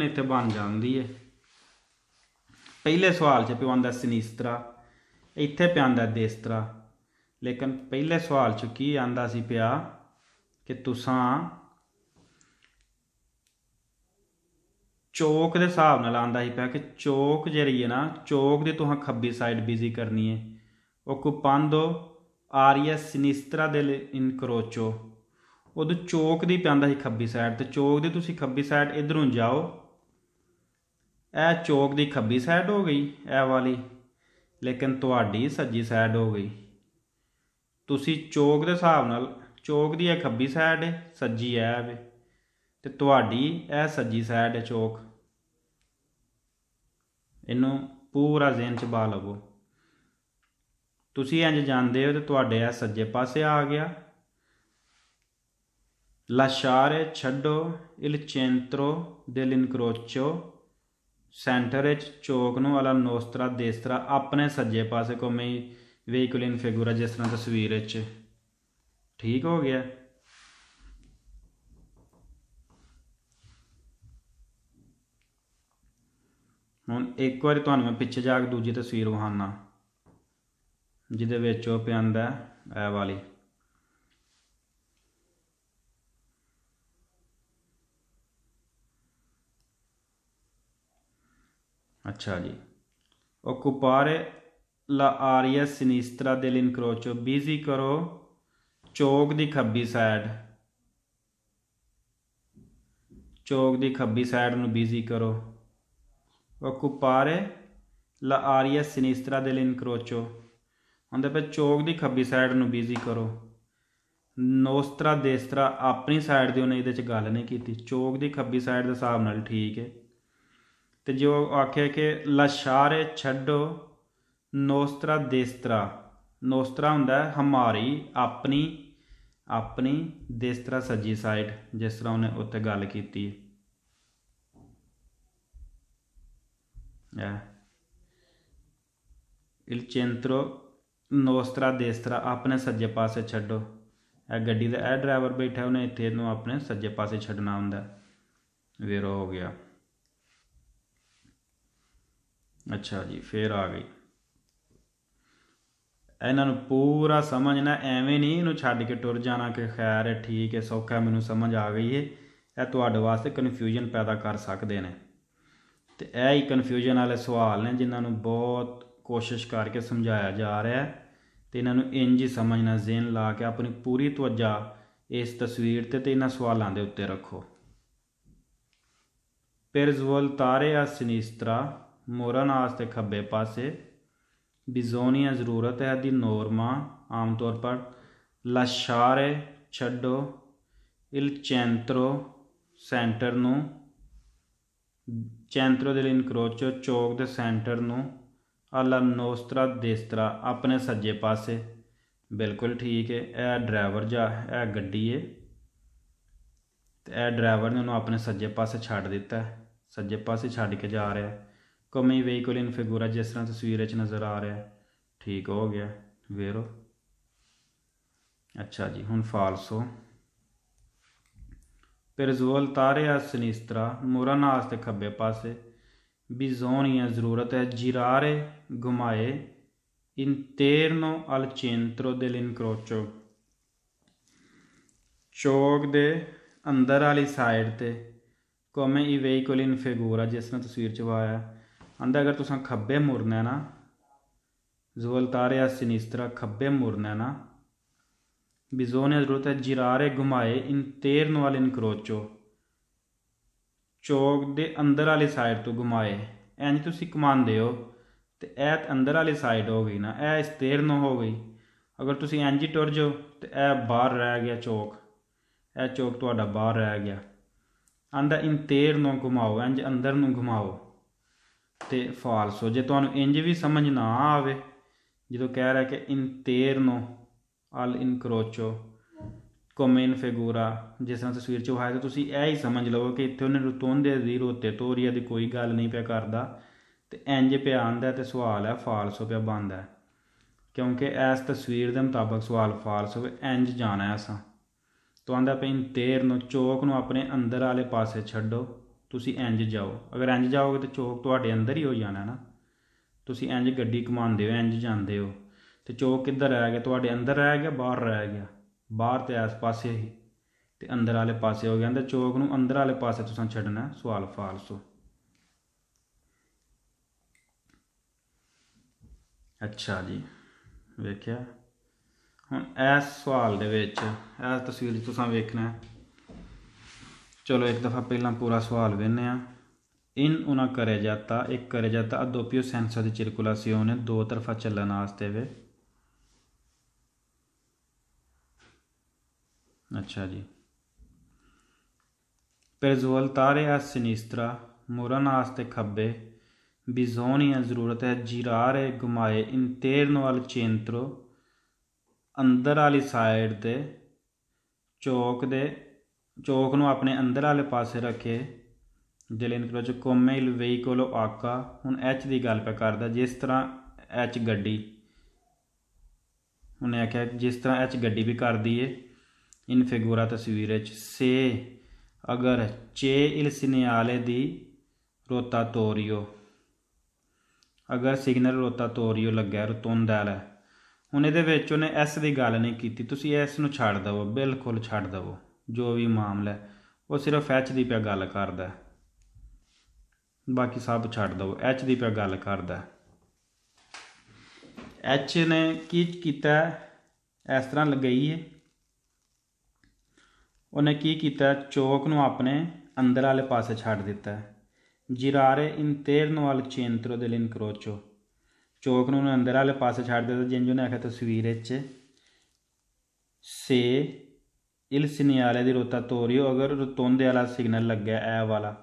ਮੁਸ਼ਕਿਲ ਇੱਥੇ ਬਣ ਜਾਂਦੀ ਹੈ ਪਹਿਲੇ ਸਵਾਲ 'ਚ ਪਿਆਉਂਦਾ ਸਿਨਿਸਤਰਾ ਇੱਥੇ ਪਿਆਉਂਦਾ ਦੇਸਤਰਾ ਲੇਕਿਨ ਪਹਿਲੇ ਸਵਾਲ 'ਚ ਕੀ ਆਂਦਾ ਸੀ ਪਿਆ ਕਿ ਤੁਸੀਂ ਚੌਕ ਦੇ ਹਿਸਾਬ ਨਾਲ ਆਂਦਾ ਸੀ ਪਿਆ ਕਿ ਚੌਕ ਜਿਹੜੀ ਹੈ ਨਾ ਚੌਕ ਦੇ ਤੁਹਾਂ ਖੱਬੀ ਸਾਈਡ ਬਿਜ਼ੀ ਕਰਨੀ ਹੈ ਓਕੂਪਾਂਦੋ ਆਰੀਆ ਸਿਨਿਸਤਰਾ ਦੇ ਇਨਕਰੋਚੋ ਉਹਦੇ ਚੌਕ ਦੀ ਪਿਆਂਦਾ ਸੀ ਖੱਬੀ ਸਾਈਡ ਤੇ ਚੌਕ ਦੇ ਤੁਸੀਂ ਖੱਬੀ ਸਾਈਡ ਇਧਰੋਂ ਜਾਓ ਇਹ ਚੌਕ ਦੀ ਖੱਬੀ ਸਾਈਡ ਹੋ ਗਈ ਇਹ ਵਾਲੀ ਲੇਕਿਨ ਤੁਹਾਡੀ ਸੱਜੀ ਸਾਈਡ ਹੋ ਗਈ ਤੁਸੀਂ ਚੌਕ ਦੇ ਹਿਸਾਬ ਨਾਲ ਚੌਕ ਦੀ ਇਹ ਖੱਬੀ ਸਾਈਡ ਹੈ ਸੱਜੀ ਹੈ ਵੇ ਤੇ ਤੁਹਾਡੀ ਇਹ ਸੱਜੀ ਸਾਈਡ ਹੈ ਚੌਕ ਇਹਨੂੰ ਪੂਰਾ ਜ਼ਿਹਨ 'ਚ ਬਾ ਲਵੋ ਤੁਸੀਂ ਇੰਜ ਜਾਂਦੇ ਹੋ ਤੇ ਤੁਹਾਡੇ ਇਹ ਸੱਜੇ ਪਾਸੇ ਆ ਗਿਆ ਲਾਸ਼ਾਰੇ ਛੱਡੋ ਇਲ ਚੈਂਤਰੋ ਦਿਲ ਇਨਕਰੋਚੋ ਸੈਂਟਰ ਵਿੱਚ ਚੌਕ ਨੂੰ ਵਾਲਾ ਨੋਸਤਰਾ ਦੇਸਤਰਾ ਆਪਣੇ ਸੱਜੇ ਪਾਸੇ ਕੋਮੇ ਵਹੀਕਲ ਇਨ ਹੈ ਜਿਸ ਤਰ੍ਹਾਂ ਤਸਵੀਰ ਵਿੱਚ ਠੀਕ ਹੋ ਗਿਆ ਹੁਣ ਇੱਕ ਵਾਰੀ ਤੁਹਾਨੂੰ ਮੈਂ ਪਿੱਛੇ ਜਾ ਕੇ ਦੂਜੀ ਤਸਵੀਰ ਵਹਾਨਾ ਜਿਹਦੇ ਵਿੱਚ ਉਹ ਪਿਆੰਦਾ ਐ ਵਾਲੀ ਅੱਛਾ ਜੀ ਓਕੁਪਾਰੇ ਲਾ ਆਰੀਆ ਸਿਨਿਸਟਰਾ ਦੇ ਲਿਨ ਕਰੋਚੋ ਬੀਜ਼ੀ ਕਰੋ ਚੌਕ ਦੀ ਖੱਬੀ ਸਾਈਡ ਚੌਕ ਦੀ ਖੱਬੀ ਸਾਈਡ ਨੂੰ ਬੀਜ਼ੀ ਕਰੋ ਓਕੁਪਾਰੇ ਲਾ ਆਰੀਆ ਸਿਨਿਸਟਰਾ ਦੇ ਲਿਨ ਕਰੋਚੋ ਹੁੰਦੇ ਪੇ ਚੌਕ ਦੀ ਖੱਬੀ ਸਾਈਡ ਨੂੰ ਬੀਜ਼ੀ ਕਰੋ ਨੋਸਤਰਾ ਦੇਸਤਰਾ ਆਪਣੀ ਸਾਈਡ ਦੇ ਉਹਨੇ ਇਹਦੇ ਚ ਗੱਲ ਨਹੀਂ ਕੀਤੀ ਚੌਕ ਦੀ ਖੱਬੀ ਸਾਈਡ ਦੇ ਹਿਸਾਬ ਨਾਲ ਠੀਕ ਹੈ ਤੇ ਜੋ ਆਖਿਆ ਕਿ ਲਸ਼ਾਰੇ ਛੱਡੋ ਨੋਸਤਰਾ ਦੇਸਤਰਾ ਨੋਸਤਰਾ ਹੁੰਦਾ ਹਮਾਰੀ ਆਪਣੀ ਆਪਣੀ ਦੇਸਤਰਾ ਸੱਜੀ ਸਾਈਡ ਜਿਸ ਤਰ੍ਹਾਂ ਉਹਨੇ ਉੱਤੇ ਗੱਲ ਕੀਤੀ ਹੈ ਇਲ ਚੈਂਤਰੋ ਨੋਸਤਰਾ ਦੇਸਤਰਾ ਆਪਣੇ ਸੱਜੇ ਪਾਸੇ ਛੱਡੋ ਇਹ ਗੱਡੀ ਦਾ ਇਹ ਡਰਾਈਵਰ ਬੈਠਾ ਉਹਨੇ ਇੱਥੇ ਨੂੰ ਆਪਣੇ ਸੱਜੇ ਪਾਸੇ ਛੱਡਣਾ ਹੁੰਦਾ ਵੇਰੋ ਹੋ ਗਿਆ ਅੱਛਾ ਜੀ ਫੇਰ ਆ ਗਈ ਇਹਨਾਂ ਨੂੰ ਪੂਰਾ ਸਮਝਣਾ ਐਵੇਂ ਨਹੀਂ ਇਹਨੂੰ ਛੱਡ ਕੇ ਟੁਰ ਜਾਣਾ ਕਿ ਖੈਰ ਹੈ ਠੀਕ ਹੈ ਸੌਖਾ ਮੈਨੂੰ ਸਮਝ ਆ ਗਈ ਹੈ ਇਹ ਤੁਹਾਡੇ ਵਾਸਤੇ ਕਨਫਿਊਜ਼ਨ ਪੈਦਾ ਕਰ ਸਕਦੇ ਨੇ ਤੇ ਇਹ ਹੀ ਕਨਫਿਊਜ਼ਨ ਵਾਲੇ ਸਵਾਲ ਨੇ ਜਿਨ੍ਹਾਂ ਨੂੰ ਬਹੁਤ ਕੋਸ਼ਿਸ਼ ਕਰਕੇ ਸਮਝਾਇਆ ਜਾ ਰਿਹਾ ਹੈ ਤੇ ਇਹਨਾਂ ਨੂੰ ਇੰਜ ਹੀ ਸਮਝਣਾ ਜ਼ੇਨ ਲਾ ਕੇ ਆਪਣੀ ਪੂਰੀ ਤਵੱਜਾ ਇਸ ਤਸਵੀਰ ਤੇ ਤੇ ਇਹਨਾਂ ਸਵਾਲਾਂ ਦੇ ਉੱਤੇ ਰੱਖੋ ਪਿਰਜ਼ਵਲ ਤਾਰੇ ਆ ਸਿਨਿਸਤਰਾ ਮੋਰਨ ਆਸਤੇ ਖੱਬੇ ਪਾਸੇ ਬਿਜ਼ੋਨੀਆ ਜ਼ਰੂਰਤ ਹੈ ਦੀ ਨੋਰਮਾ ਆਮ ਤੌਰ ਪਰ ਲਾਸ਼ਾਰੇ ਛੱਡੋ ਇਲ ਚੈਂਤਰੋ ਸੈਂਟਰ ਨੂੰ ਚੈਂਤਰੋ ਦੇ ਲਈ ਕਰੋਚੋ ਚੌਕ ਦੇ ਸੈਂਟਰ ਨੂੰ ਅਲਾ ਨੋਸਤਰਾ ਦੇਸਤਰਾ ਆਪਣੇ ਸੱਜੇ ਪਾਸੇ ਬਿਲਕੁਲ ਠੀਕ ਹੈ ਇਹ ਡਰਾਈਵਰ ਜਾ ਇਹ ਗੱਡੀ ਹੈ ਤੇ ਇਹ ਡਰਾਈਵਰ ਨੇ ਉਹਨੂੰ ਆਪਣੇ ਸੱਜੇ ਪਾਸੇ ਛੱਡ ਦਿੱਤਾ ਸੱਜੇ ਪਾਸੇ ਛੱਡ ਕੇ ਜਾ ਰਿਹਾ ਹੈ ਕਮਿੰਗ ਵਹੀਕਲ ਇਨ ਫਿਗੂਰਾ ਜਿਸ ਤਰ੍ਹਾਂ ਤਸਵੀਰ ਵਿੱਚ ਨਜ਼ਰ ਆ ਰਿਹਾ ਠੀਕ ਹੋ ਗਿਆ ਵੇਰੋ ਅੱਛਾ ਜੀ ਹੁਣ ਫਾਲਸੋ ਪਿਰਜ਼ੋਲ ਤਾਰਿਆ ਸਨੀਸਤਰਾ ਮੋਰਾ ਨਾਸ ਤੇ ਖੱਬੇ ਪਾਸੇ ਵੀ ਜ਼ੋਨੀਆ ਜ਼ਰੂਰਤ ਹੈ ਜਿਰਾਰੇ ਘੁਮਾਏ ਇੰਟਰਨੋ ਅਲ ਚੈਂਟਰੋ ਦੇ ਕਰੋਚੋ ਚੌਕ ਦੇ ਅੰਦਰ ਵਾਲੀ ਸਾਈਡ ਤੇ ਕੋਮੇ ਇਵੇਕੁਲ ਇਨ ਫਿਗੂਰਾ ਜਿਸ ਨੇ ਤਸਵੀਰ ਚ ਵਾਇਆ ਆਂਦਾ ਅਗਰ ਤੁਸੀਂ ਖੱਬੇ ਮੁੜਨਾ ਨਾ ਤਾਰੇ ਆ ਸਿਨਿਸਤਰਾ ਖੱਬੇ ਮੁੜਨਾ ਨਾ ਬਿਜ਼ੋਨੇ ਨੇ ਜ਼ਰੂਰਤ ਹੈ ਜਿਰਾਰੇ ਘੁਮਾਏ ਇਨ ਤੇਰਨ ਵਾਲੇ ਇਨ ਕਰੋਚੋ ਚੌਕ ਦੇ ਅੰਦਰ ਵਾਲੀ ਸਾਈਡ ਤੋਂ ਘੁਮਾਏ ਐਂ ਜੀ ਤੁਸੀਂ ਘੁਮਾਉਂਦੇ ਹੋ ਤੇ ਇਹ ਅੰਦਰ ਵਾਲੀ ਸਾਈਡ ਹੋ ਗਈ ਨਾ ਇਹ ਇਸ ਤੇਰਨ ਹੋ ਗਈ ਅਗਰ ਤੁਸੀਂ ਐਂ ਜੀ ਟੁਰ ਜੋ ਤੇ ਇਹ ਬਾਹਰ ਰਹਿ ਗਿਆ ਚੌਕ ਇਹ ਚੌਕ ਤੁਹਾਡਾ ਬਾਹਰ ਰਹਿ ਗਿਆ ਆਂਦਾ ਇਨ ਤੇਰਨ ਨੂੰ ਘੁਮਾਓ ਜੀ ਅੰਦਰ ਨੂੰ ਘੁਮਾਓ ਤੇ ਫਾਲਸ ਹੋ ਜੇ ਤੁਹਾਨੂੰ ਇੰਜ ਵੀ ਸਮਝ ਨਾ ਆਵੇ ਜਦੋਂ ਕਹਿ ਰਿਹਾ ਕਿ ਇਨ ਤੇਰਨੋ ਅਲ ਇਨਕਰੋਚੋ ਕੋਮੇਨ ਫਿਗੂਰਾ ਜਿਸ ਤਰ੍ਹਾਂ ਤਸਵੀਰ 'ਚ ਹੋਇਆ ਤਾਂ ਤੁਸੀਂ ਇਹ ਹੀ ਸਮਝ ਲਵੋ ਕਿ ਇੱਥੇ ਉਹਨੇ ਰਤੋਂ ਦੇ ਜ਼ੀਰੋ ਤੇ ਤੋਰੀਆ ਦੀ ਕੋਈ ਗੱਲ ਨਹੀਂ ਪਿਆ ਕਰਦਾ ਤੇ ਇੰਜ ਪਿਆ ਆਂਦਾ ਤੇ ਸਵਾਲ ਹੈ ਫਾਲਸ ਹੋ ਪਿਆ ਬੰਦਾ ਕਿਉਂਕਿ ਇਸ ਤਸਵੀਰ ਦੇ ਮੁਤਾਬਕ ਸਵਾਲ ਫਾਲਸ ਹੋਵੇ ਇੰਜ ਜਾਣਾ ਹੈ ਅਸਾਂ ਤੋਂ ਆਂਦਾ ਪਈ ਤੇਰ ਨੂੰ ਚੋਕ ਨੂੰ ਆਪਣੇ ਅੰਦਰ ਵਾਲੇ ਪਾਸੇ ਛੱਡੋ ਤੁਸੀਂ ਇੰਜ ਜਾਓ ਅਗਰ ਇੰਜ ਜਾਓਗੇ ਤਾਂ ਚੋਕ ਤੁਹਾਡੇ ਅੰਦਰ ਹੀ ਹੋ ਜਾਣਾ ਨਾ ਤੁਸੀਂ ਇੰਜ ਗੱਡੀ ਕਮਾਉਂਦੇ ਹੋ ਇੰਜ ਜਾਂਦੇ ਹੋ ਤੇ ਚੋਕ ਕਿੱਧਰ ਰਹਿ ਗਿਆ ਤੁਹਾਡੇ ਅੰਦਰ ਰਹਿ ਗਿਆ ਬਾਹਰ ਰਹਿ ਗਿਆ ਬਾਹਰ ਤੇ ਆਸ ਪਾਸੇ ਹੀ ਤੇ ਅੰਦਰ ਵਾਲੇ ਪਾਸੇ ਹੋ ਗਿਆ ਤੇ ਚੋਕ ਨੂੰ ਅੰਦਰ ਵਾਲੇ ਪਾਸੇ ਤੁਸੀਂ ਛੱਡਣਾ ਸਵਾਲ ਫਾਲਸੋ ਅੱਛਾ ਜੀ ਵੇਖਿਆ ਹੁਣ ਇਸ ਸਵਾਲ ਦੇ ਵਿੱਚ ਇਹ ਤਸਵੀਰ ਤੁਸੀਂ ਵੇਖਣਾ ਚਲੋ ਇੱਕ ਦਫਾ ਪਹਿਲਾਂ ਪੂਰਾ ਸਵਾਲ ਵੇਨੇ ਆ ਇਨ ਉਹਨਾਂ ਕਰਿਆ ਜਾਤਾ ਇੱਕ ਕਰਿਆ ਜਾਤਾ ਅਦੋਪੀਓ ਸੈਂਸਰ ਦੀ ਨੇ ਦੋ ਤਰਫਾ ਚੱਲਣ ਵਾਸਤੇ ਵੇ ਅੱਛਾ ਜੀ ਪਰ ਜ਼ੋਲ ਤਾਰਿਆ ਸਿਨਿਸਤਰਾ ਮੁਰਨ ਆਸਤੇ ਖੱਬੇ ਬਿਜ਼ੋਨੀਆ ਜ਼ਰੂਰਤ ਹੈ ਜਿਰਾਰੇ ਘੁਮਾਏ ਇਨ ਤੇਰਨ ਵਾਲ ਚੇਂਤਰੋ ਅੰਦਰ ਵਾਲੀ ਸਾਈਡ ਤੇ ਚੌਕ ਦੇ ਚੋਕ ਨੂੰ ਆਪਣੇ ਅੰਦਰ ਵਾਲੇ ਪਾਸੇ ਰੱਖੇ ਜਲੇਨ ਕਰੋਚ ਕੋਮੇ ਇਲ ਵਹੀਕਲ ਆਕਾ ਹੁਣ ਐਚ ਦੀ ਗੱਲ ਪੈ ਕਰਦਾ ਜਿਸ ਤਰ੍ਹਾਂ ਐਚ ਗੱਡੀ ਉਹਨੇ ਆਖਿਆ ਜਿਸ ਤਰ੍ਹਾਂ ਐਚ ਗੱਡੀ ਵੀ ਕਰਦੀ ਏ ਇਨ ਫਿਗੂਰਾ ਤਸਵੀਰ ਵਿੱਚ ਸੇ ਅਗਰ ਚੇ ਇਲ ਸਿਨਿਆਲੇ ਦੀ ਰੋਤਾ ਤੋਰੀਓ ਅਗਰ ਸਿਗਨਲ ਰੋਤਾ ਤੋਰੀਓ ਲੱਗਾ ਰਤੋਂਦਾ ਲੈ ਹੁਣ ਇਹਦੇ ਵਿੱਚ ਉਹਨੇ ਐਸ ਦੀ ਗੱਲ ਨਹੀਂ ਕੀਤੀ ਤੁਸੀਂ ਐਸ ਨੂੰ ਛੱਡ ਦਵੋ ਬਿਲਕੁਲ ਛੱਡ ਦਵੋ ਜੋ ਵੀ ਮਾਮਲਾ ਉਹ ਸਿਰਫ ਐਚ ਦੀ ਪਿਆ ਗੱਲ ਕਰਦਾ ਬਾਕੀ ਸਭ ਛੱਡ ਦਵੋ ਐਚ ਦੀ ਪਿਆ ਗੱਲ ਕਰਦਾ ਐਚ ਨੇ ਕੀ ਕੀਤਾ ਇਸ ਤਰ੍ਹਾਂ ਲਗਾਈ ਹੈ ਉਹਨੇ ਕੀ ਕੀਤਾ ਚੌਕ ਨੂੰ ਆਪਣੇ ਅੰਦਰ ਵਾਲੇ ਪਾਸੇ ਛੱਡ ਦਿੱਤਾ ਜਿਰਾਰੇ ਇੰਤੇਰਨ ਵਾਲ ਚੇਂਤਰੋ ਦੇ ਲਿਨ ਕਰੋਚੋ ਚੌਕ ਨੂੰ ਅੰਦਰ ਵਾਲੇ ਪਾਸੇ ਛੱਡ ਦਿੱਤਾ ਜਿੰਜੂ ਨੇ ਆਖਿਆ ਤਸਵੀਰ ਵਿੱਚ ਸੇ ਸਿਨਿਆਲੇ ਦੀ ਰੋਤਾ ਤੋਰੀਓ ਅਗਰ ਰੋਟੋਂਦੇ ਵਾਲਾ ਸਿਗਨਲ ਲੱਗਿਆ ਐ ਵਾਲਾ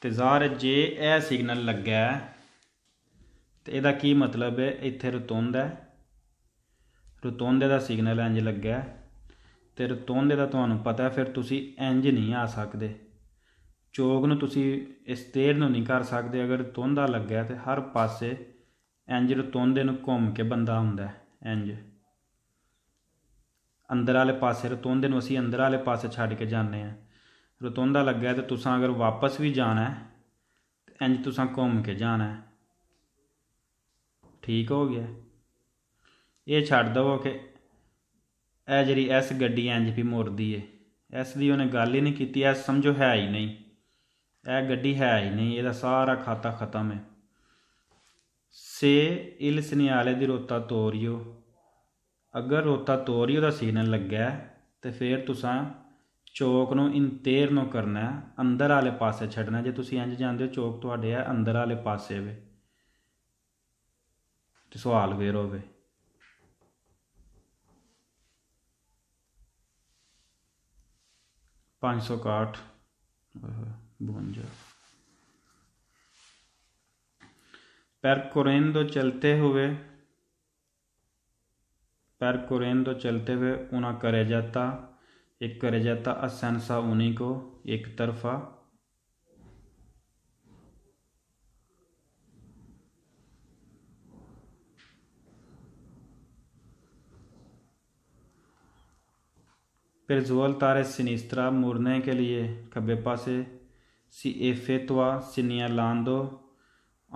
ਤੇ ਜ਼ਾਹਰ ਜੇ ਇਹ ਸਿਗਨਲ ਲੱਗਿਆ ਤੇ ਇਹਦਾ ਕੀ ਮਤਲਬ ਹੈ ਇੱਥੇ ਹੈ ਰਤੋਂਦੇ ਦਾ ਸਿਗਨਲ ਇੰਜ ਲੱਗਿਆ ਤੇ ਰਤੋਂਦੇ ਦਾ ਤੁਹਾਨੂੰ ਪਤਾ ਫਿਰ ਤੁਸੀਂ ਇੰਜ ਨਹੀਂ ਆ ਸਕਦੇ ਚੋਗ ਨੂੰ ਤੁਸੀਂ ਇਸ ਤੇੜ ਨੂੰ ਨਹੀਂ ਕਰ ਸਕਦੇ ਅਗਰ ਤੋਂਦਾ ਲੱਗਿਆ ਤੇ ਹਰ ਪਾਸੇ ਇੰਜ ਰਤੋਂਦੇ ਨੂੰ ਘੁੰਮ ਕੇ ਬੰਦਾ ਹੁੰਦਾ ਇੰਜ ਅੰਦਰ ਵਾਲੇ ਪਾਸੇ ਰਤੋਂਦੇ ਨੂੰ ਅਸੀਂ ਅੰਦਰ ਵਾਲੇ ਪਾਸੇ ਛੱਡ ਕੇ ਜਾਂਦੇ ਆ ਰਤੋਂਦਾ ਲੱਗਾ ਤੇ ਤੁਸੀਂ ਅਗਰ ਵਾਪਸ ਵੀ ਜਾਣਾ ਤੇ ਇੰਜ ਤੁਸੀਂ ਘੁੰਮ ਕੇ ਜਾਣਾ ਠੀਕ ਹੋ ਗਿਆ ਇਹ ਛੱਡ ਦਵੋ ਕਿ ਇਹ ਜਿਹੜੀ ਐਸ ਗੱਡੀ ਇੰਜ ਵੀ ਮੁਰਦੀ ਏ ਐਸ ਦੀ ਉਹਨੇ ਗੱਲ ਹੀ ਨਹੀਂ ਕੀਤੀ ਐ ਸਮਝੋ ਹੈ ਹੀ ਨਹੀਂ ਇਹ ਗੱਡੀ ਹੈ ਹੀ ਨਹੀਂ ਇਹਦਾ ਸਾਰਾ ਖਾਤਾ ਖਤਮ ਹੈ ਸੇ ਇਲਸਨੀ ਆਲੇ ਦੀ ਰੋਤਾ ਤੋਰਿਓ ਅਗਰ ਰੋਤਾ ਤੋਰੀ ਉਹਦਾ ਸੀਨ ਲੱਗਿਆ ਤੇ ਫੇਰ ਤੁਸੀਂ ਚੌਕ ਨੂੰ ਇੰਤੇਰ ਨੂੰ ਕਰਨਾ ਅੰਦਰ ਵਾਲੇ ਪਾਸੇ ਛੱਡਣਾ ਜੇ ਤੁਸੀਂ ਇੰਜ ਜਾਂਦੇ ਹੋ ਚੌਕ ਤੁਹਾਡੇ ਆ ਅੰਦਰ ਵਾਲੇ ਪਾਸੇ ਵੇ ਤੇ ਸਵਾਲ ਵੇਰ ਹੋਵੇ ਪੰਜ ਸੌ 52 ਪਰ ਕੋਰੇਂਦੋ ਚਲਤੇ ਹੋਵੇ पर कुरेन तो चलते हुए उना करे जाता एक करे जाता असेंसा उन्हीं को एक तरफा फिर जुअल तारे सिनिस्त्रा मुड़ने के लिए खब्बे पासे सी ए फेतवा सिनिया लांदो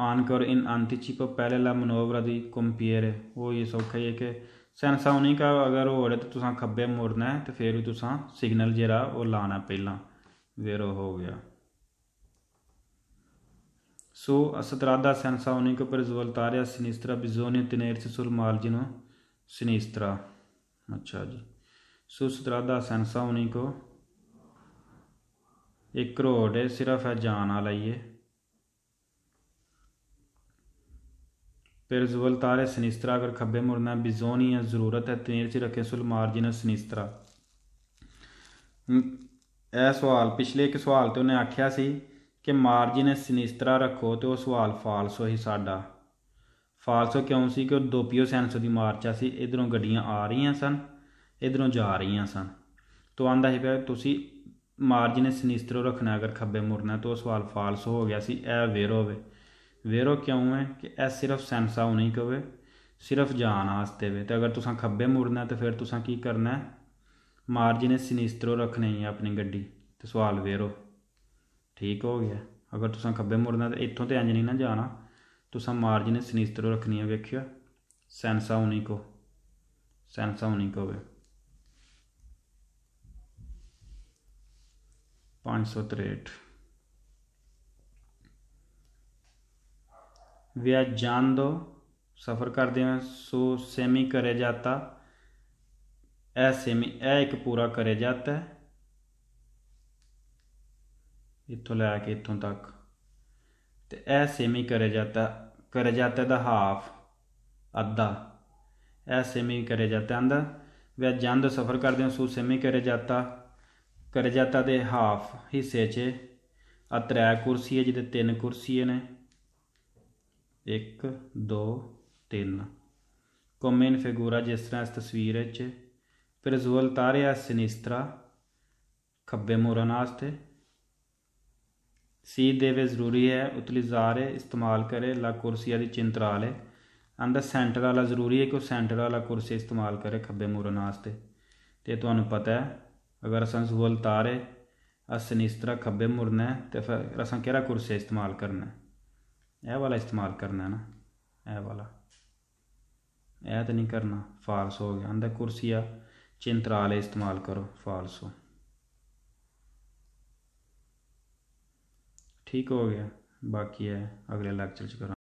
आनकर इन अंतिची को पहले ला मनोवरा दी कुम्पियर वो ये सौखा है कि ਸੈਂਸੋਨਿਕ ਅਗਰ ਉਹ ਰਿਹਾ ਤਾਂ ਤੁਸੀਂ ਖੱਬੇ ਮੁਰਨਾ ਤੇ ਫਿਰ ਵੀ ਤੁਸੀਂ ਸਿਗਨਲ ਜਿਹੜਾ ਉਹ ਲਾਣਾ ਪਹਿਲਾਂ ਫਿਰ ਉਹ ਹੋ ਗਿਆ ਸੋ ਅਸਤਰਾਦਾ ਸੈਂਸੋਨਿਕ ਉੱਪਰ ਜ਼ਵਲ ਤਾਰਿਆ ਸਿਨਿਸਤਰਾ ਬਿਜ਼ੋਨੀ ਤਨੇਰ ਤਨੇਰਸ ਸੁਰ ਮਾਰਜਨ ਸਿਨਿਸਤਰਾ ਅੱਛਾ ਜੀ ਸੋ ਅਸਤਰਾਦਾ ਕੋ ਇੱਕ ਕਰੋੜ ਸਿਰਫ ਹੈ ਜਾਣ ਆ ਲਈਏ ਫਿਰ ਜ਼ਵਲ ਤਾਰੇ ਸਨਿਸਤਰਾ ਅਗਰ ਖੱਬੇ ਮੁਰਨਾ ਬਿਜ਼ੋਨੀ ਹੈ ਜ਼ਰੂਰਤ ਹੈ ਤੇਰ ਚ ਰੱਖੇ ਸੁਲ से ਸਨਿਸਤਰਾ ਇਹ ਸਵਾਲ ਪਿਛਲੇ ਇੱਕ ਸਵਾਲ ਤੇ ਉਹਨੇ ਆਖਿਆ ਸੀ ਕਿ ਮਾਰਜਿਨ ਸਨਿਸਤਰਾ ਰੱਖੋ ਤੇ ਉਹ ਸਵਾਲ ਫਾਲਸ ਹੀ ਸਾਡਾ ਫਾਲਸ ਕਿਉਂ ਸੀ ਕਿ ਉਹ ਦੋਪੀਓ ਸੈਂਸ ਦੀ ਮਾਰਚਾ ਸੀ ਇਧਰੋਂ ਗੱਡੀਆਂ ਆ ਰਹੀਆਂ ਸਨ ਇਧਰੋਂ ਜਾ ਰਹੀਆਂ ਸਨ ਤੋਂ ਆਂਦਾ ਹੈ ਕਿ ਤੁਸੀਂ ਮਾਰਜਿਨ ਸਨਿਸਤਰਾ ਰੱਖਣਾ ਅਗਰ ਖੱਬੇ ਮੁਰਨਾ ਤੇ ਉਹ ਸਵਾਲ ਫਾਲਸ ਹੋ ਗਿਆ ਸੀ ਇਹ ਹੋਵੇ ਵੇਰੋ ਕਿਉਂ ਹੈ ਕਿ ਇਹ ਸਿਰਫ ਸੈਂਸ ਨਹੀਂ ਕਵੇ ਸਿਰਫ ਜਾਨ ਆਸਤੇ ਵੇ ਤੇ ਅਗਰ ਤੁਸੀਂ ਖੱਬੇ ਮੁੜਨਾ ਤੇ ਫਿਰ ਤੁਸੀਂ ਕੀ ਕਰਨਾ ਹੈ ਮਾਰਜਿਨ ਸਿਨਿਸਟਰੋ ਰੱਖਣੀ ਹੈ ਆਪਣੀ ਗੱਡੀ ਤੇ ਸਵਾਲ ਵੇਰੋ ਠੀਕ ਹੋ ਗਿਆ ਅਗਰ ਤੁਸੀਂ ਖੱਬੇ ਮੁੜਨਾ ਤੇ ਇੱਥੋਂ ਤੇ ਇੰਜ ਨਹੀਂ ਨਾ ਜਾਣਾ ਤੁਸੀਂ ਮਾਰਜਿਨ ਸਿਨਿਸਟਰੋ ਰੱਖਣੀ ਹੈ ਵੇਖਿਓ ਸੈਂਸ ਨਹੀਂ ਕੋ ਸੈਂਸ ਆਉ ਨਹੀਂ ਕੋਵੇ 563 viajando ਸਫ਼ਰ ਕਰਦੇ ਕਰਦਿਆਂ ਸੋ ਸੈਮੀ ਕਰੇ ਜਾਤਾ ਐ ਸੈਮੀ ਇਹ ਇੱਕ ਪੂਰਾ ਕਰੇ ਜਾਤਾ ਹੈ ਇੱਥੋਂ ਲੈ ਕੇ ਇੱਥੋਂ ਤੱਕ ਤੇ ਐ ਸੈਮੀ ਕਰੇ ਜਾਤਾ ਕਰੇ ਜਾਤਾ ਦਾ ਹਾਫ ਅੱਧਾ ਐ ਸੈਮੀ ਕਰੇ ਜਾਤਾ ਅੰਦਾ ਵੇ ਜੰਦ ਸਫ਼ਰ ਕਰਦੇ ਹਾਂ ਸੋ ਸੈਮੀ ਕਰੇ ਜਾਤਾ ਕਰੇ ਜਾਤਾ ਦੇ ਹਾਫ ਹਿੱਸੇ 'ਚ ਆ ਤਰੇ ਕੁਰਸੀ ਹੈ ਜਿਹਦੇ ਤਿੰਨ ਕੁਰਸੀਆਂ ਨੇ ਇੱਕ ਦੋ ਤਿੰਨ ਕੋਮੇਨ ਫਿਗੂਰਾ ਜਿਸ ਤਰ੍ਹਾਂ ਇਸ ਤਸਵੀਰ ਵਿੱਚ ਫਿਰ ਤਾਰਿਆ ਸਿਨਿਸਤਰਾ ਖੱਬੇ ਮੋਰਨਾਸ ਤੇ ਸੀ ਦੇਵੇ ਜ਼ਰੂਰੀ ਹੈ ਉਤਲੀ ਜ਼ਾਰੇ ਇਸਤੇਮਾਲ ਕਰੇ ਲਾ ਕੁਰਸੀਆ ਦੀ ਚਿੰਤਰਾ ਲੈ ਅੰਦਰ ਸੈਂਟਰ ਵਾਲਾ ਜ਼ਰੂਰੀ ਹੈ ਕਿ ਉਹ ਸੈਂਟਰ ਵਾਲਾ ਕੁਰਸੀ ਇਸਤੇਮਾਲ ਕਰੇ ਖੱਬੇ ਮੋਰਨਾਸ ਤੇ ਤੇ ਤੁਹਾਨੂੰ ਪਤਾ ਹੈ ਅਗਰ ਅਸਾਂ ਜ਼ੁਅਲ ਤਾਰੇ ਅਸਨਿਸਤਰਾ ਖੱਬੇ ਮੁੜਨਾ ਤੇ ਫਿਰ ਅਸਾਂ ਕਿਹੜਾ ਕੁਰਸੀ ਇਸਤੇਮਾਲ ਕਰਨਾ ए वाला इस्तेमाल करना है ना ए वाला ए तो नहीं करना फाल्स हो गया अंदर कुर्सिया चिंतराल इस्तेमाल करो फाल्स हो ठीक हो गया बाकी है अगले लेक्चर च करा